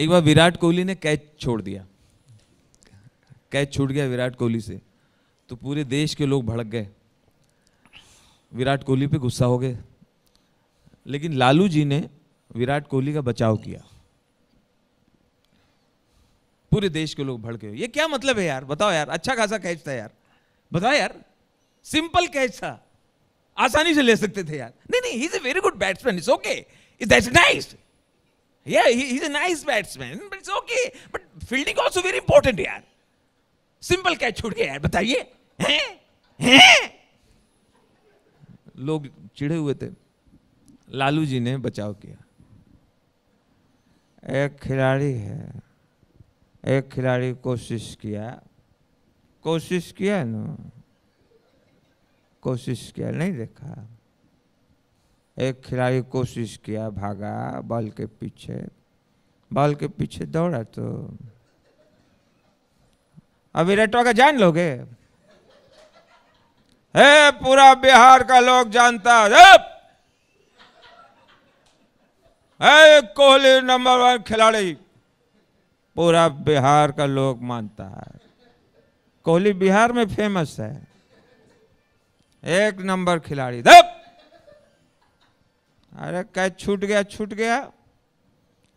एक बार विराट कोहली ने कैच छोड़ दिया कैच छूट गया विराट कोहली से तो पूरे देश के लोग भड़क गए विराट कोहली पे गुस्सा हो गए लेकिन लालू जी ने विराट कोहली का बचाव किया पूरे देश के लोग भड़के ये क्या मतलब है यार बताओ यार अच्छा खासा कैच था यार बताओ यार सिंपल कैच था आसानी से ले सकते थे यार नहीं नहीं is a very good batsman it's okay is that's nice Yeah, he, he's a nice batsman, but it's okay. But fielding also very important, yeah. Simple catch छोड़ के यार बताइए. हैं? हैं? लोग चिढ़े हुए थे. लालू जी ने बचाव किया. एक खिलाड़ी है. एक खिलाड़ी कोशिश किया. कोशिश किया ना. कोशिश किया नहीं देखा. एक खिलाड़ी कोशिश किया भागा बॉल के पीछे बॉल के पीछे दौड़ा तो अब विराट का जान लोगे हे पूरा बिहार का लोग जानता है कोहली नंबर वन खिलाड़ी पूरा बिहार का लोग मानता है कोहली बिहार में फेमस है एक नंबर खिलाड़ी दब अरे क्या छूट गया छूट गया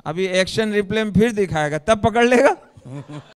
अभी एक्शन रिप्ले में फिर दिखाएगा तब पकड़ लेगा